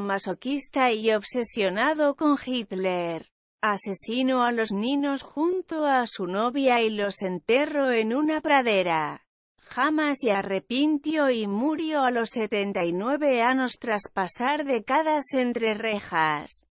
masoquista y obsesionado con Hitler. Asesino a los niños junto a su novia y los enterró en una pradera. Jamás se arrepintió y murió a los 79 años tras pasar décadas entre rejas.